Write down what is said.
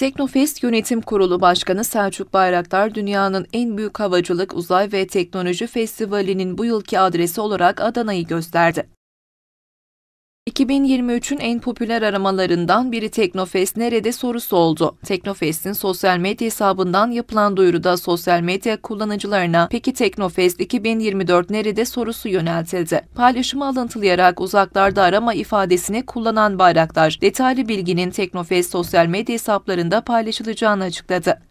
Teknofest Yönetim Kurulu Başkanı Selçuk Bayraktar, dünyanın en büyük havacılık, uzay ve teknoloji festivalinin bu yılki adresi olarak Adana'yı gösterdi. 2023'ün en popüler aramalarından biri Teknofest nerede sorusu oldu. Teknofest'in sosyal medya hesabından yapılan duyuruda sosyal medya kullanıcılarına peki Teknofest 2024 nerede sorusu yöneltildi. Paylaşımı alıntılayarak uzaklarda arama ifadesini kullanan Bayraktar, detaylı bilginin Teknofest sosyal medya hesaplarında paylaşılacağını açıkladı.